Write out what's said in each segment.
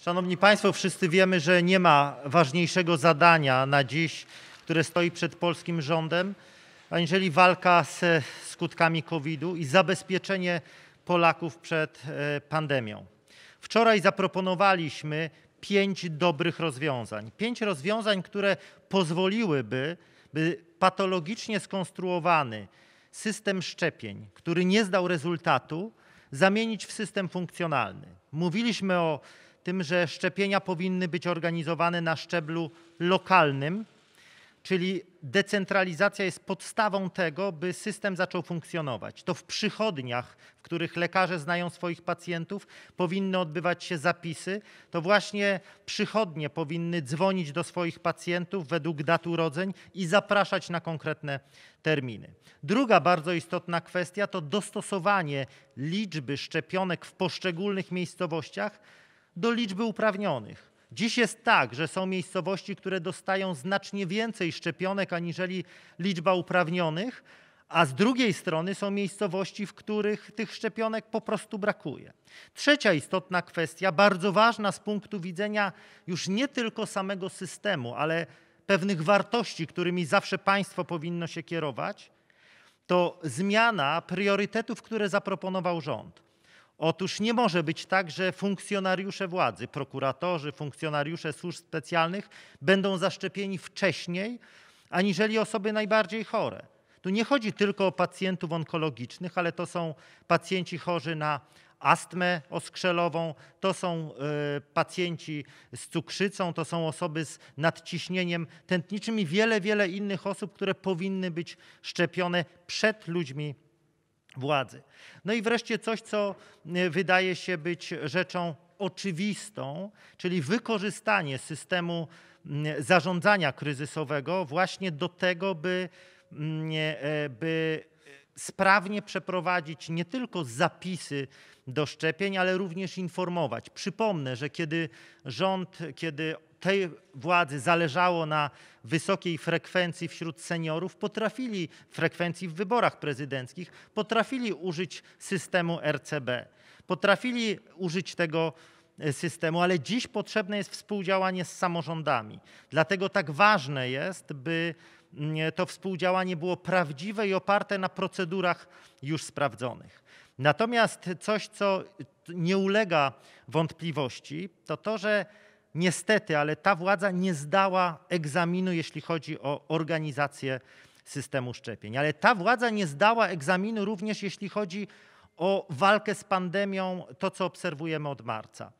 Szanowni Państwo, wszyscy wiemy, że nie ma ważniejszego zadania na dziś, które stoi przed polskim rządem, aniżeli walka z skutkami COVID-u i zabezpieczenie Polaków przed e, pandemią. Wczoraj zaproponowaliśmy pięć dobrych rozwiązań. Pięć rozwiązań, które pozwoliłyby, by patologicznie skonstruowany system szczepień, który nie zdał rezultatu, zamienić w system funkcjonalny. Mówiliśmy o tym, że szczepienia powinny być organizowane na szczeblu lokalnym, czyli decentralizacja jest podstawą tego, by system zaczął funkcjonować. To w przychodniach, w których lekarze znają swoich pacjentów, powinny odbywać się zapisy. To właśnie przychodnie powinny dzwonić do swoich pacjentów według dat urodzeń i zapraszać na konkretne terminy. Druga bardzo istotna kwestia to dostosowanie liczby szczepionek w poszczególnych miejscowościach do liczby uprawnionych. Dziś jest tak, że są miejscowości, które dostają znacznie więcej szczepionek aniżeli liczba uprawnionych, a z drugiej strony są miejscowości, w których tych szczepionek po prostu brakuje. Trzecia istotna kwestia, bardzo ważna z punktu widzenia już nie tylko samego systemu, ale pewnych wartości, którymi zawsze państwo powinno się kierować, to zmiana priorytetów, które zaproponował rząd. Otóż nie może być tak, że funkcjonariusze władzy, prokuratorzy, funkcjonariusze służb specjalnych będą zaszczepieni wcześniej aniżeli osoby najbardziej chore. Tu nie chodzi tylko o pacjentów onkologicznych, ale to są pacjenci chorzy na astmę oskrzelową, to są e, pacjenci z cukrzycą, to są osoby z nadciśnieniem tętniczym i wiele, wiele innych osób, które powinny być szczepione przed ludźmi władzy. No i wreszcie coś, co e, wydaje się być rzeczą oczywistą, czyli wykorzystanie systemu zarządzania kryzysowego właśnie do tego, by, e, by sprawnie przeprowadzić nie tylko zapisy do szczepień, ale również informować. Przypomnę, że kiedy rząd, kiedy tej władzy zależało na wysokiej frekwencji wśród seniorów, potrafili, frekwencji w wyborach prezydenckich, potrafili użyć systemu RCB, potrafili użyć tego e, systemu, ale dziś potrzebne jest współdziałanie z samorządami. Dlatego tak ważne jest, by to współdziałanie było prawdziwe i oparte na procedurach już sprawdzonych. Natomiast coś, co nie ulega wątpliwości, to to, że niestety, ale ta władza nie zdała egzaminu, jeśli chodzi o organizację systemu szczepień. Ale ta władza nie zdała egzaminu również, jeśli chodzi o walkę z pandemią, to co obserwujemy od marca.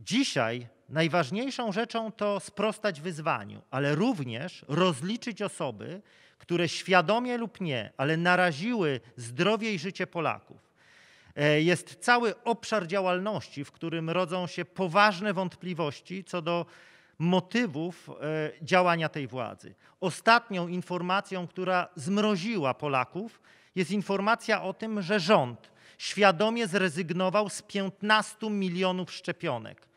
Dzisiaj najważniejszą rzeczą to sprostać wyzwaniu, ale również rozliczyć osoby, które świadomie lub nie, ale naraziły zdrowie i życie Polaków. E, jest cały obszar działalności, w którym rodzą się poważne wątpliwości co do motywów e, działania tej władzy. Ostatnią informacją, która zmroziła Polaków, jest informacja o tym, że rząd świadomie zrezygnował z 15 milionów szczepionek.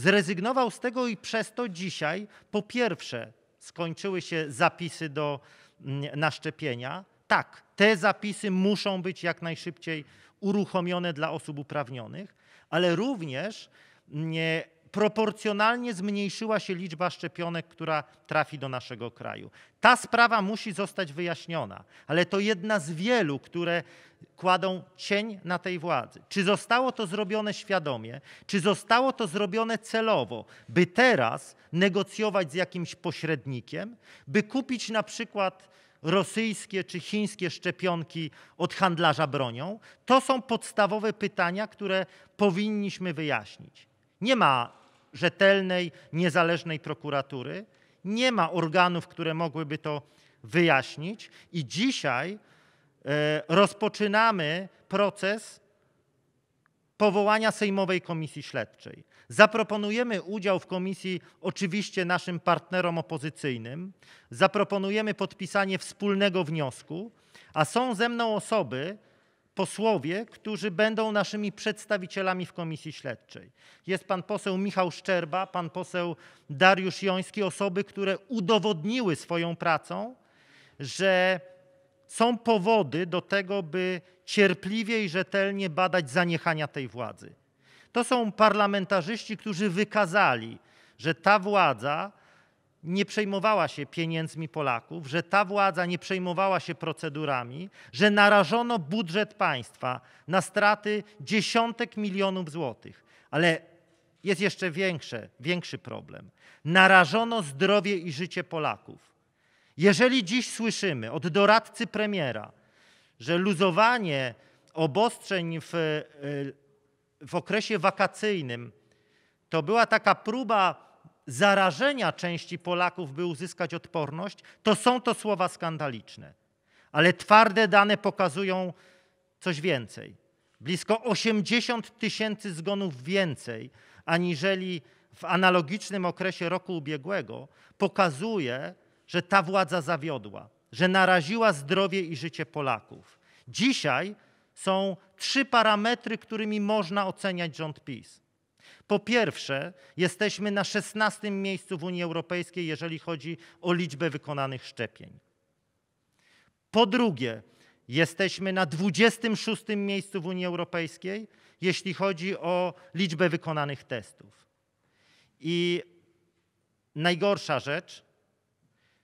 Zrezygnował z tego i przez to dzisiaj, po pierwsze, skończyły się zapisy do, mm, na szczepienia. Tak, te zapisy muszą być jak najszybciej uruchomione dla osób uprawnionych, ale również mm, nie, proporcjonalnie zmniejszyła się liczba szczepionek, która trafi do naszego kraju. Ta sprawa musi zostać wyjaśniona, ale to jedna z wielu, które kładą cień na tej władzy. Czy zostało to zrobione świadomie, czy zostało to zrobione celowo, by teraz negocjować z jakimś pośrednikiem, by kupić na przykład rosyjskie czy chińskie szczepionki od handlarza bronią? To są podstawowe pytania, które powinniśmy wyjaśnić. Nie ma rzetelnej, niezależnej prokuratury. Nie ma organów, które mogłyby to wyjaśnić. I dzisiaj e, rozpoczynamy proces powołania Sejmowej Komisji Śledczej. Zaproponujemy udział w komisji oczywiście naszym partnerom opozycyjnym. Zaproponujemy podpisanie wspólnego wniosku, a są ze mną osoby, posłowie, którzy będą naszymi przedstawicielami w komisji śledczej. Jest pan poseł Michał Szczerba, pan poseł Dariusz Joński, osoby, które udowodniły swoją pracą, że są powody do tego, by cierpliwie i rzetelnie badać zaniechania tej władzy. To są parlamentarzyści, którzy wykazali, że ta władza nie przejmowała się pieniędzmi Polaków, że ta władza nie przejmowała się procedurami, że narażono budżet państwa na straty dziesiątek milionów złotych. Ale jest jeszcze większe, większy problem. Narażono zdrowie i życie Polaków. Jeżeli dziś słyszymy od doradcy premiera, że luzowanie obostrzeń w, e, w okresie wakacyjnym to była taka próba zarażenia części Polaków, by uzyskać odporność, to są to słowa skandaliczne. Ale twarde dane pokazują coś więcej. Blisko 80 tysięcy zgonów więcej aniżeli w analogicznym okresie roku ubiegłego pokazuje, że ta władza zawiodła, że naraziła zdrowie i życie Polaków. Dzisiaj są trzy parametry, którymi można oceniać rząd PiS. Po pierwsze, jesteśmy na 16 miejscu w Unii Europejskiej, jeżeli chodzi o liczbę wykonanych szczepień. Po drugie, jesteśmy na 26 miejscu w Unii Europejskiej, jeśli chodzi o liczbę wykonanych testów. I najgorsza rzecz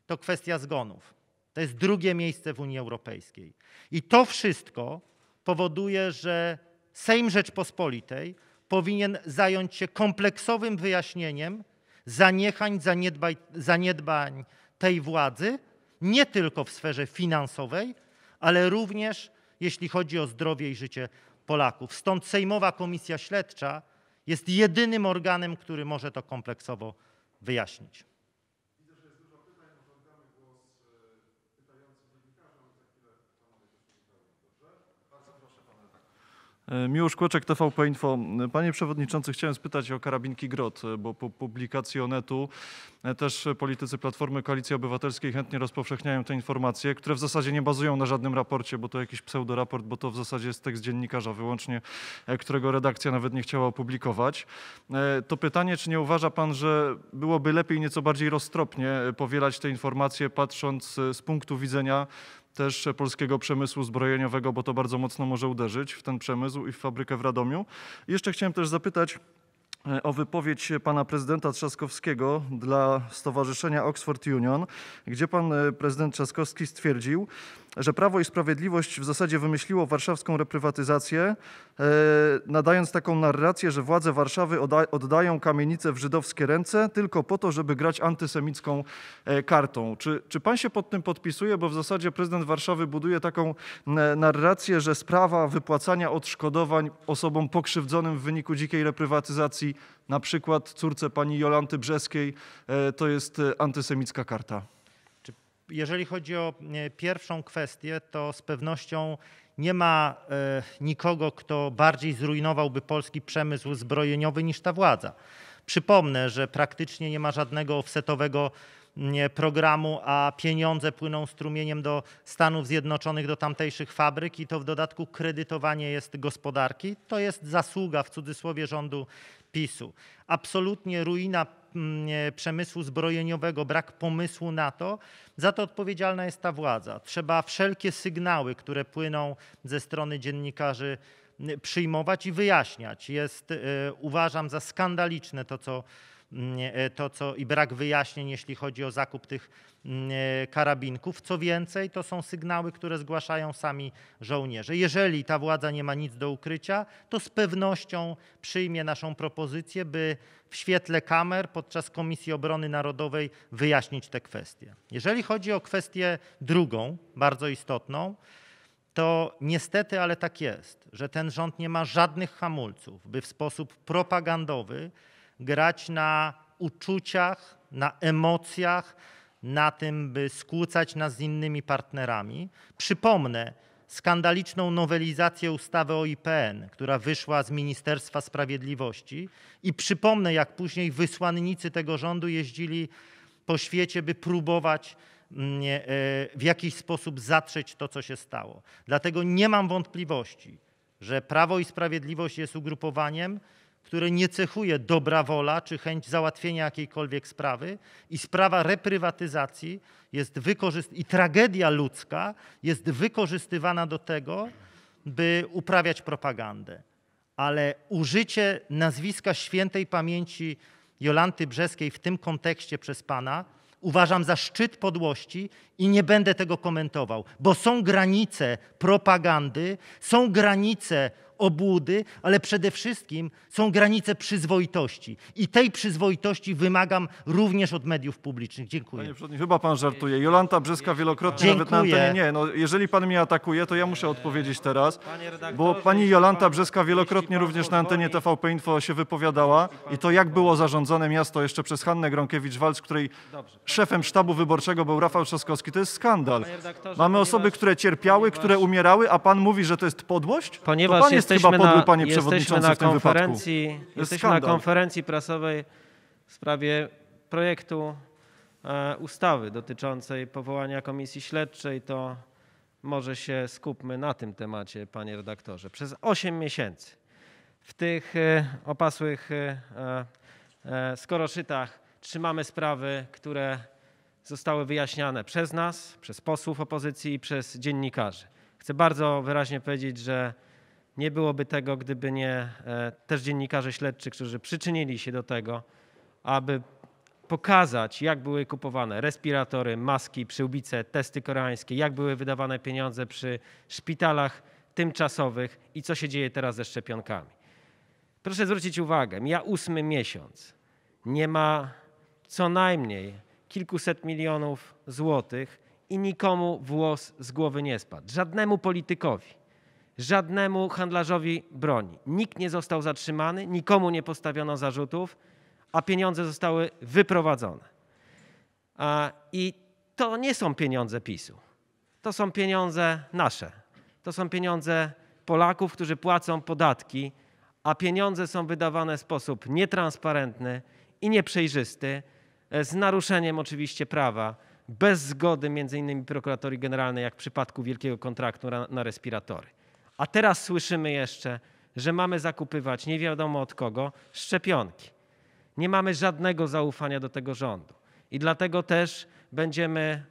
to kwestia zgonów. To jest drugie miejsce w Unii Europejskiej. I to wszystko powoduje, że Sejm Rzeczpospolitej powinien zająć się kompleksowym wyjaśnieniem zaniechań, zaniedbań, zaniedbań tej władzy, nie tylko w sferze finansowej, ale również jeśli chodzi o zdrowie i życie Polaków. Stąd Sejmowa Komisja Śledcza jest jedynym organem, który może to kompleksowo wyjaśnić. E, Miłosz Kłeczek, TVP Info. Panie Przewodniczący, chciałem spytać o karabinki Grot, e, bo po publikacji Onetu e, też politycy Platformy Koalicji Obywatelskiej chętnie rozpowszechniają te informacje, które w zasadzie nie bazują na żadnym raporcie, bo to jakiś pseudoraport, bo to w zasadzie jest tekst dziennikarza wyłącznie, którego redakcja nawet nie chciała opublikować. To pytanie, czy nie uważa Pan, że byłoby lepiej nieco bardziej roztropnie powielać te informacje, patrząc z punktu widzenia też polskiego przemysłu zbrojeniowego, bo to bardzo mocno może uderzyć w ten przemysł i w fabrykę w Radomiu. jeszcze chciałem też zapytać, e, o wypowiedź pana prezydenta Trzaskowskiego dla Stowarzyszenia Oxford Union, gdzie pan e, prezydent Trzaskowski stwierdził, że Prawo i Sprawiedliwość w zasadzie wymyśliło warszawską reprywatyzację, e, nadając taką narrację, że władze Warszawy oddają kamienice w żydowskie ręce tylko po to, żeby grać antysemicką e, kartą. Czy, czy pan się pod tym podpisuje, bo w zasadzie prezydent Warszawy buduje taką e, narrację, że sprawa wypłacania odszkodowań osobom pokrzywdzonym w wyniku dzikiej reprywatyzacji, na przykład córce pani Jolanty Brzeskiej, to jest antysemicka karta jeżeli chodzi o e, pierwszą kwestię, to z pewnością nie ma e, nikogo, kto bardziej zrujnowałby polski przemysł zbrojeniowy niż ta władza. Przypomnę, że praktycznie nie ma żadnego offsetowego programu, a pieniądze płyną strumieniem do Stanów Zjednoczonych, do tamtejszych fabryk i to w dodatku kredytowanie jest gospodarki. To jest zasługa w cudzysłowie rządu PiSu. Absolutnie ruina E, przemysłu zbrojeniowego, brak pomysłu na to, za to odpowiedzialna jest ta władza. Trzeba wszelkie sygnały, które płyną ze strony dziennikarzy, przyjmować i wyjaśniać. Jest, e, uważam, za skandaliczne to, co Mm, e, to co i brak wyjaśnień, jeśli chodzi o zakup tych mm, e, karabinków. Co więcej, to są sygnały, które zgłaszają sami żołnierze. Jeżeli ta władza nie ma nic do ukrycia, to z pewnością przyjmie naszą propozycję, by w świetle kamer podczas Komisji Obrony Narodowej wyjaśnić te kwestie. Jeżeli chodzi o kwestię drugą, bardzo istotną, to niestety, ale tak jest, że ten rząd nie ma żadnych hamulców, by w sposób propagandowy grać na uczuciach, na emocjach, na tym, by skłócać nas z innymi partnerami. Przypomnę skandaliczną nowelizację ustawy o IPN, która wyszła z Ministerstwa Sprawiedliwości i przypomnę, jak później wysłannicy tego rządu jeździli po świecie, by próbować mm, e, e, w jakiś sposób zatrzeć to, co się stało. Dlatego nie mam wątpliwości, że Prawo i Sprawiedliwość jest ugrupowaniem, które nie cechuje dobra wola czy chęć załatwienia jakiejkolwiek sprawy i sprawa reprywatyzacji jest wykorzyst- i tragedia ludzka jest wykorzystywana do tego, by uprawiać propagandę. Ale użycie nazwiska świętej pamięci Jolanty Brzeskiej w tym kontekście przez Pana uważam za szczyt podłości i nie będę tego komentował, bo są granice propagandy, są granice obłudy, ale przede wszystkim są granice przyzwoitości. I tej przyzwoitości wymagam również od mediów publicznych. Dziękuję. Panie Przewodniczący, chyba Pan żartuje. Jolanta Brzeska wielokrotnie Dziękuję. nawet na antenie. Nie, no, jeżeli Pan mnie atakuje, to ja muszę odpowiedzieć teraz, bo Pani Jolanta Brzeska wielokrotnie również na antenie TVP Info się wypowiadała i to jak było zarządzone miasto jeszcze przez Hannę Gronkiewicz-Walc, której szefem sztabu wyborczego był Rafał Trzaskowski. To jest skandal. Mamy osoby, które cierpiały, które umierały, a Pan mówi, że to jest podłość? Ponieważ to pan jest jesteśmy chyba podły, panie na, przewodniczący na konferencji, wypadku. Jesteśmy na konferencji prasowej w sprawie projektu e, ustawy dotyczącej powołania komisji śledczej. To może się skupmy na tym temacie, panie redaktorze. Przez 8 miesięcy w tych e, opasłych e, e, e, skoroszytach trzymamy sprawy, które zostały wyjaśniane przez nas, przez posłów opozycji i przez dziennikarzy. Chcę bardzo wyraźnie powiedzieć, że nie byłoby tego, gdyby nie e, też dziennikarze śledczy, którzy przyczynili się do tego, aby pokazać, jak były kupowane respiratory, maski, przyłbice, testy koreańskie, jak były wydawane pieniądze przy szpitalach tymczasowych i co się dzieje teraz ze szczepionkami. Proszę zwrócić uwagę, ja ósmy miesiąc. Nie ma co najmniej kilkuset milionów złotych i nikomu włos z głowy nie spadł, żadnemu politykowi żadnemu handlarzowi broni. Nikt nie został zatrzymany, nikomu nie postawiono zarzutów, a pieniądze zostały wyprowadzone. I to nie są pieniądze PiSu. To są pieniądze nasze. To są pieniądze Polaków, którzy płacą podatki, a pieniądze są wydawane w sposób nietransparentny i nieprzejrzysty, e, z naruszeniem oczywiście prawa, bez zgody między innymi prokuratorii generalnej, jak w przypadku wielkiego kontraktu na respiratory. A teraz słyszymy jeszcze, że mamy zakupywać nie wiadomo od kogo szczepionki. Nie mamy żadnego zaufania do tego rządu. I dlatego też będziemy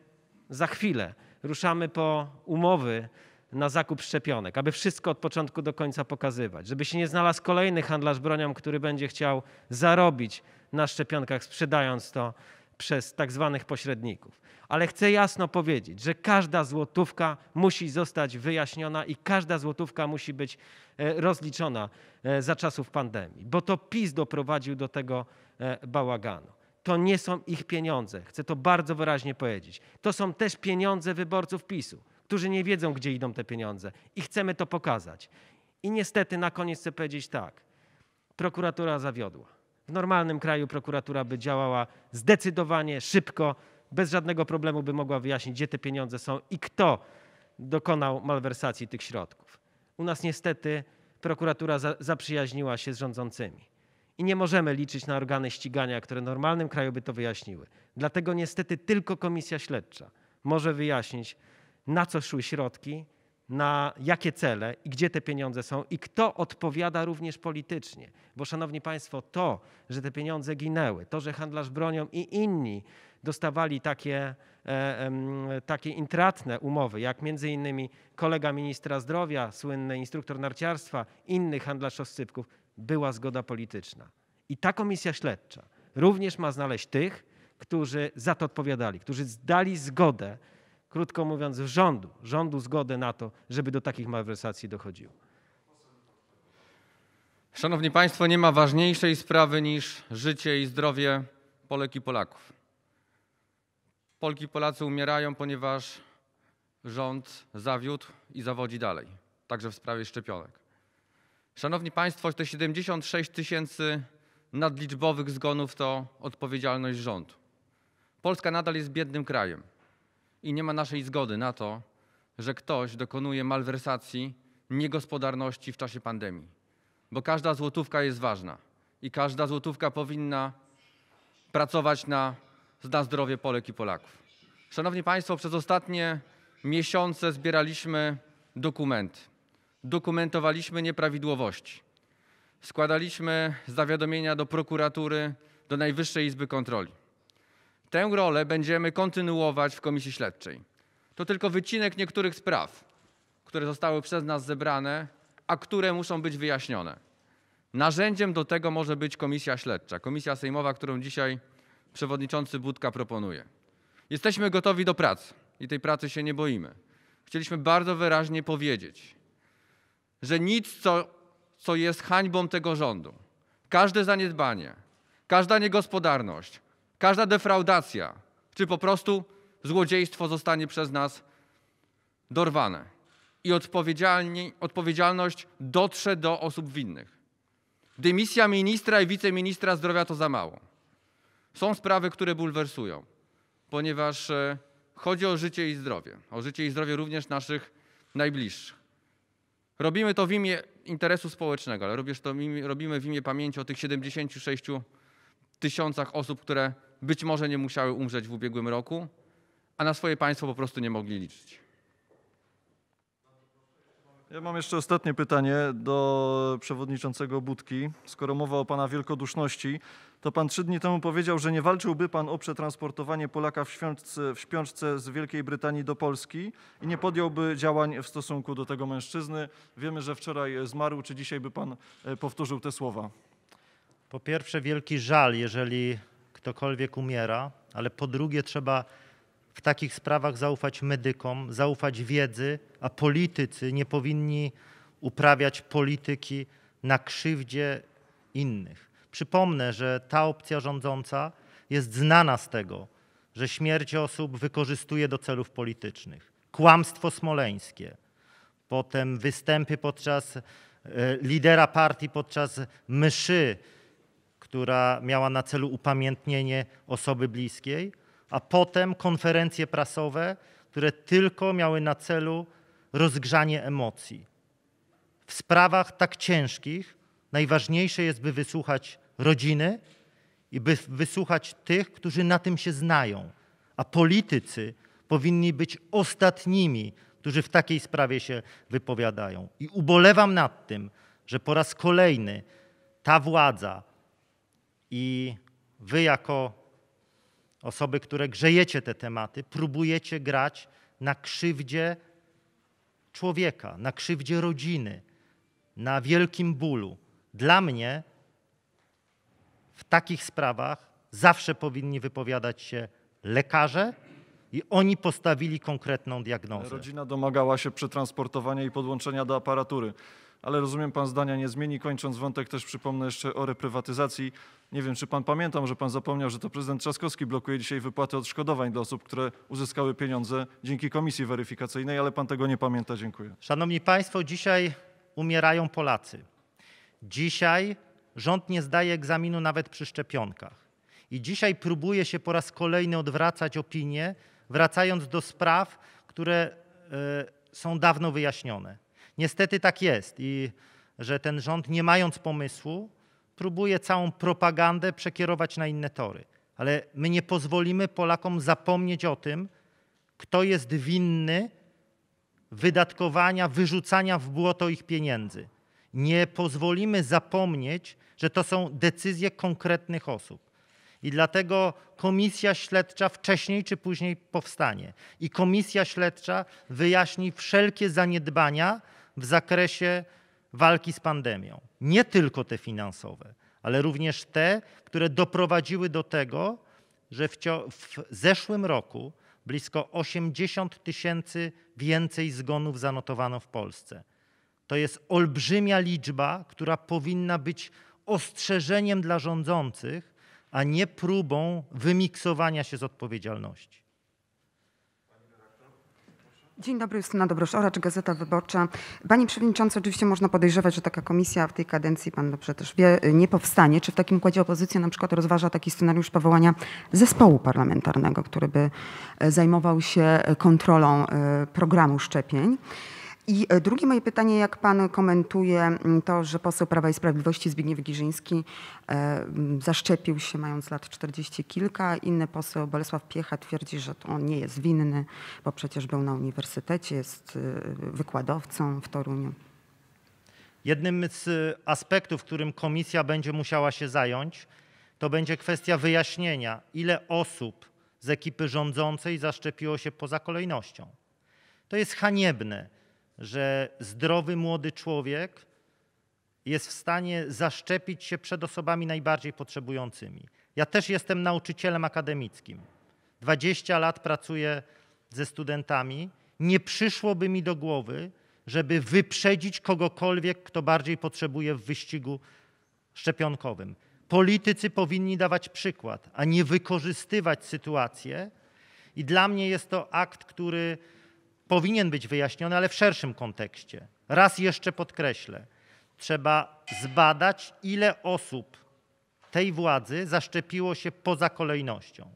za chwilę ruszamy po umowy na zakup szczepionek, aby wszystko od początku do końca pokazywać, żeby się nie znalazł kolejny handlarz bronią, który będzie chciał zarobić na szczepionkach, sprzedając to przez tak zwanych pośredników. Ale chcę jasno powiedzieć, że każda złotówka musi zostać wyjaśniona i każda złotówka musi być e, rozliczona e, za czasów pandemii, bo to PiS doprowadził do tego e, bałaganu. To nie są ich pieniądze, chcę to bardzo wyraźnie powiedzieć. To są też pieniądze wyborców PiSu, którzy nie wiedzą, gdzie idą te pieniądze i chcemy to pokazać. I niestety na koniec chcę powiedzieć tak: prokuratura zawiodła. W normalnym kraju prokuratura by działała zdecydowanie, szybko, bez żadnego problemu by mogła wyjaśnić, gdzie te pieniądze są i kto dokonał malwersacji tych środków. U nas niestety prokuratura za, zaprzyjaźniła się z rządzącymi. I nie możemy liczyć na organy ścigania, które w normalnym kraju by to wyjaśniły. Dlatego niestety tylko komisja śledcza może wyjaśnić, na co szły środki, na jakie cele i gdzie te pieniądze są i kto odpowiada również politycznie. Bo szanowni państwo, to, że te pieniądze ginęły, to, że handlarz bronią i inni dostawali takie, e, takie intratne umowy, jak między innymi kolega ministra zdrowia, słynny instruktor narciarstwa, inny handlarz oscypków, była zgoda polityczna. I ta komisja śledcza również ma znaleźć tych, którzy za to odpowiadali, którzy zdali zgodę krótko mówiąc, rządu, rządu zgodę na to, żeby do takich malwersacji dochodziło. Szanowni Państwo, nie ma ważniejszej sprawy niż życie i zdrowie Polek i Polaków. Polki i Polacy umierają, ponieważ rząd zawiódł i zawodzi dalej, także w sprawie szczepionek. Szanowni Państwo, te 76 tysięcy nadliczbowych zgonów to odpowiedzialność rządu. Polska nadal jest biednym krajem i nie ma naszej zgody na to, że ktoś dokonuje malwersacji, niegospodarności w czasie pandemii. Bo każda złotówka jest ważna i każda złotówka powinna pracować na, na zdrowie Polek i Polaków. Szanowni Państwo, przez ostatnie miesiące zbieraliśmy dokumenty. Dokumentowaliśmy nieprawidłowości. Składaliśmy zawiadomienia do prokuratury, do Najwyższej Izby Kontroli. Tę rolę będziemy kontynuować w komisji śledczej. To tylko wycinek niektórych spraw, które zostały przez nas zebrane, a które muszą być wyjaśnione. Narzędziem do tego może być komisja śledcza, komisja sejmowa, którą dzisiaj przewodniczący Budka proponuje. Jesteśmy gotowi do pracy i tej pracy się nie boimy. Chcieliśmy bardzo wyraźnie powiedzieć, że nic, co, co jest hańbą tego rządu, każde zaniedbanie, każda niegospodarność, każda defraudacja, czy po prostu złodziejstwo zostanie przez nas dorwane. I odpowiedzialność dotrze do osób winnych. Dymisja ministra i wiceministra zdrowia to za mało. Są sprawy, które bulwersują, ponieważ e, chodzi o życie i zdrowie, o życie i zdrowie również naszych najbliższych. Robimy to w imię interesu społecznego, ale robimy to w imię pamięci o tych 76 tysiącach osób, które być może nie musiały umrzeć w ubiegłym roku, a na swoje państwo po prostu nie mogli liczyć. Ja mam jeszcze ostatnie pytanie do przewodniczącego Budki. Skoro mowa o pana wielkoduszności, to pan trzy dni temu powiedział, że nie walczyłby pan o przetransportowanie Polaka w śpiączce, w śpiączce z Wielkiej Brytanii do Polski i nie podjąłby działań w stosunku do tego mężczyzny. Wiemy, że wczoraj zmarł. Czy dzisiaj by pan e, powtórzył te słowa? Po pierwsze, wielki żal, jeżeli ktokolwiek umiera, ale po drugie trzeba w takich sprawach zaufać medykom, zaufać wiedzy, a politycy nie powinni uprawiać polityki na krzywdzie innych. Przypomnę, że ta opcja rządząca jest znana z tego, że śmierć osób wykorzystuje do celów politycznych. Kłamstwo smoleńskie, potem występy podczas e, lidera partii podczas mszy która miała na celu upamiętnienie osoby bliskiej, a potem konferencje prasowe, które tylko miały na celu rozgrzanie emocji. W sprawach tak ciężkich najważniejsze jest, by wysłuchać rodziny i by wysłuchać tych, którzy na tym się znają. A politycy powinni być ostatnimi, którzy w takiej sprawie się wypowiadają. I ubolewam nad tym, że po raz kolejny ta władza, i wy, jako osoby, które grzejecie te tematy, próbujecie grać na krzywdzie człowieka, na krzywdzie rodziny, na wielkim bólu. Dla mnie w takich sprawach zawsze powinni wypowiadać się lekarze i oni postawili konkretną diagnozę. Rodzina domagała się przetransportowania i podłączenia do aparatury ale rozumiem, pan zdania nie zmieni. Kończąc wątek, też przypomnę jeszcze o reprywatyzacji. Nie wiem, czy pan pamiętał, że pan zapomniał, że to prezydent Trzaskowski blokuje dzisiaj wypłaty odszkodowań dla osób, które uzyskały pieniądze dzięki komisji weryfikacyjnej, ale pan tego nie pamięta. Dziękuję. Szanowni Państwo, dzisiaj umierają Polacy. Dzisiaj rząd nie zdaje egzaminu nawet przy szczepionkach. I dzisiaj próbuje się po raz kolejny odwracać opinię, wracając do spraw, które y, są dawno wyjaśnione. Niestety tak jest i że ten rząd, nie mając pomysłu, próbuje całą propagandę przekierować na inne tory. Ale my nie pozwolimy Polakom zapomnieć o tym, kto jest winny wydatkowania, wyrzucania w błoto ich pieniędzy. Nie pozwolimy zapomnieć, że to są decyzje konkretnych osób. I dlatego komisja śledcza wcześniej czy później powstanie. I komisja śledcza wyjaśni wszelkie zaniedbania, w zakresie walki z pandemią. Nie tylko te finansowe, ale również te, które doprowadziły do tego, że w, w zeszłym roku blisko 80 tysięcy więcej zgonów zanotowano w Polsce. To jest olbrzymia liczba, która powinna być ostrzeżeniem dla rządzących, a nie próbą wymiksowania się z odpowiedzialności. Dzień dobry, Justyna Dobrosz-Oracz, Gazeta Wyborcza. Panie Przewodniczący, oczywiście można podejrzewać, że taka komisja w tej kadencji, Pan dobrze też wie, nie powstanie. Czy w takim układzie opozycja na przykład rozważa taki scenariusz powołania zespołu parlamentarnego, który by e, zajmował się kontrolą e, programu szczepień? I e, drugie moje pytanie, jak pan komentuje mm, to, że poseł Prawa i Sprawiedliwości Zbigniew Giżyński e, zaszczepił się mając lat 40 kilka, inny poseł Bolesław Piecha twierdzi, że to on nie jest winny, bo przecież był na uniwersytecie, jest e, wykładowcą w Toruniu. Jednym z aspektów, którym komisja będzie musiała się zająć, to będzie kwestia wyjaśnienia, ile osób z ekipy rządzącej zaszczepiło się poza kolejnością. To jest haniebne że zdrowy młody człowiek jest w stanie zaszczepić się przed osobami najbardziej potrzebującymi. Ja też jestem nauczycielem akademickim. 20 lat pracuję ze studentami. Nie przyszłoby mi do głowy, żeby wyprzedzić kogokolwiek, kto bardziej potrzebuje w wyścigu szczepionkowym. Politycy powinni dawać przykład, a nie wykorzystywać sytuację. I dla mnie jest to akt, który powinien być wyjaśniony, ale w szerszym kontekście. Raz jeszcze podkreślę, trzeba zbadać, ile osób tej władzy zaszczepiło się poza kolejnością.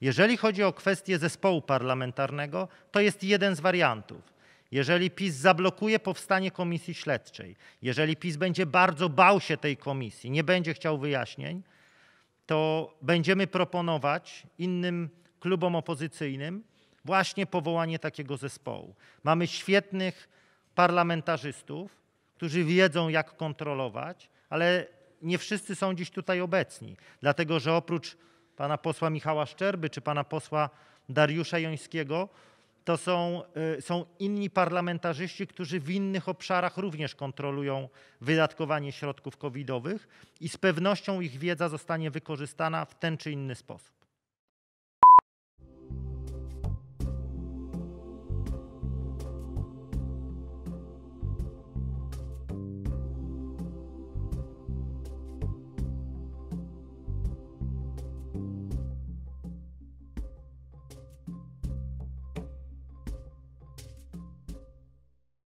Jeżeli chodzi o kwestię zespołu parlamentarnego, to jest jeden z wariantów. Jeżeli PiS zablokuje powstanie komisji śledczej, jeżeli PiS będzie bardzo bał się tej komisji, nie będzie chciał wyjaśnień, to będziemy proponować innym klubom opozycyjnym właśnie powołanie takiego zespołu. Mamy świetnych parlamentarzystów, którzy wiedzą, jak kontrolować, ale nie wszyscy są dziś tutaj obecni, dlatego że oprócz pana posła Michała Szczerby czy pana posła Dariusza Jońskiego, to są, y, są inni parlamentarzyści, którzy w innych obszarach również kontrolują wydatkowanie środków covidowych i z pewnością ich wiedza zostanie wykorzystana w ten czy inny sposób.